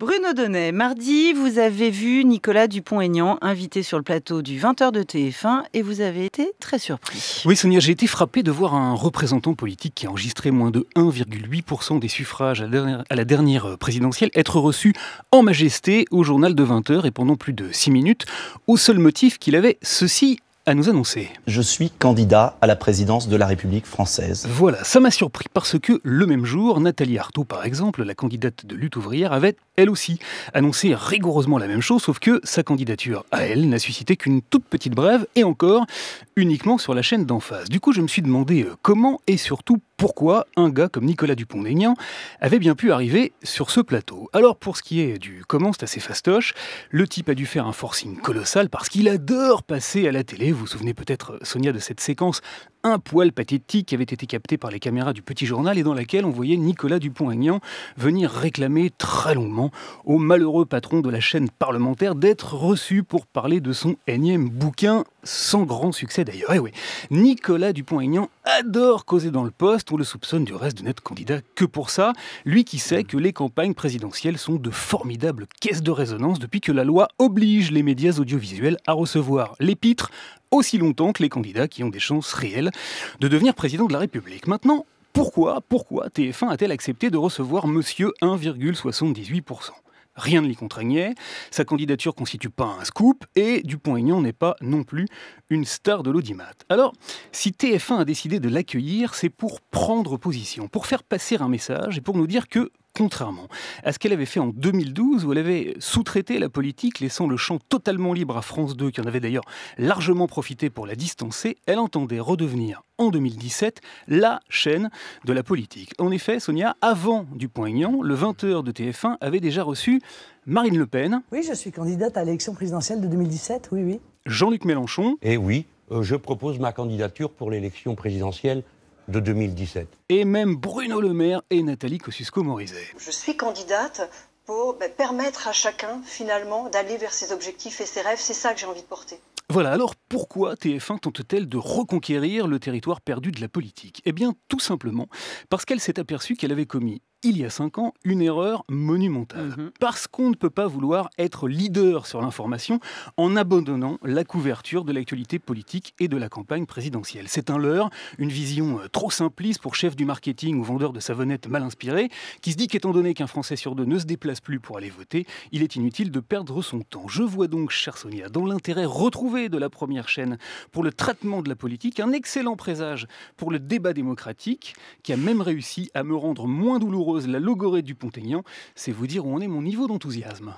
Bruno Donnet, mardi, vous avez vu Nicolas Dupont-Aignan invité sur le plateau du 20h de TF1 et vous avez été très surpris. Oui, Sonia, j'ai été frappé de voir un représentant politique qui a enregistré moins de 1,8% des suffrages à la, dernière, euh, présidentielle être reçu en majesté au journal de 20h et pendant plus de 6 minutes au seul motif qu'il avait ceci à nous annoncer. Je suis candidat à la présidence de la République française. Voilà, ça m'a surpris parce que le même jour, Nathalie Arthaud, par exemple, la candidate de lutte ouvrière, avait elle aussi annoncé rigoureusement la même chose, sauf que sa candidature à elle n'a suscité qu'une toute petite brève et encore uniquement sur la chaîne d'en face. Du coup, je me suis demandé euh, comment et surtout pourquoi un gars comme Nicolas Dupont-Aignan avait bien pu arriver sur ce plateau. Alors pour ce qui est du comment, c'est assez fastoche, le type a dû faire un forcing colossal parce qu'il adore passer à la télé, vous vous souvenez peut-être Sonia de cette séquence un poil pathétique qui avait été capté par les caméras du Petit Journal et dans laquelle on voyait Nicolas Dupont-Aignan venir réclamer très longuement au malheureux patron de la chaîne parlementaire d'être reçu pour parler de son énième bouquin, sans grand succès d'ailleurs. Et eh oui, Nicolas Dupont-Aignan adore causer dans le poste, on le soupçonne du reste de n'être candidat que pour ça, lui qui sait que les campagnes présidentielles sont de formidables caisses de résonance depuis que la loi oblige les médias audiovisuels à recevoir l'épître aussi longtemps que les candidats qui ont des chances réelles de devenir président de la République. Maintenant, pourquoi, pourquoi TF1 a-t-elle accepté de recevoir Monsieur 1,78% Rien ne l'y contraignait, sa candidature constitue pas un scoop et Dupont-Aignan n'est pas non plus une star de l'audimat. Alors, si TF1 a décidé de l'accueillir, c'est pour prendre position, pour faire passer un message et pour nous dire que contrairement à ce qu'elle avait fait en 2012 où elle avait sous-traité la politique, laissant le champ totalement libre à France 2, qui en avait d'ailleurs largement profité pour la distancer, elle entendait redevenir en 2017 la chaîne de la politique. En effet, Sonia, avant du poignant, le 20h de TF1 avait déjà reçu Marine Le Pen. Oui, je suis candidate à l'élection présidentielle de 2017, oui, oui. Jean-Luc Mélenchon. Et eh oui, euh, je propose ma candidature pour l'élection présidentielle de 2017. Et même Bruno Le Maire et Nathalie Kosciusko-Morizet. Je suis candidate pour ben, permettre à chacun finalement d'aller vers ses objectifs et ses rêves. C'est ça que j'ai envie de porter. Voilà, alors pourquoi TF1 tente-t-elle de reconquérir le territoire perdu de la politique Eh bien, tout simplement parce qu'elle s'est aperçue qu'elle avait commis il y a cinq ans, une erreur monumentale. Mhm. Parce qu'on ne peut pas vouloir être leader sur l'information en abandonnant la couverture de l'actualité politique et de la campagne présidentielle. C'est un leurre, une vision euh, trop simpliste pour chef du marketing ou vendeur de savonnette mal inspiré, qui se dit qu'étant donné qu'un Français sur deux ne se déplace plus pour aller voter, il est inutile de perdre son temps. Je vois donc, cher Sonia, dans l'intérêt retrouvé de la première chaîne pour le traitement de la politique, un excellent présage pour le débat démocratique, qui a même réussi à me rendre moins douloureux la logorée du Pont-Aignan, c'est vous dire où en est mon niveau d'enthousiasme.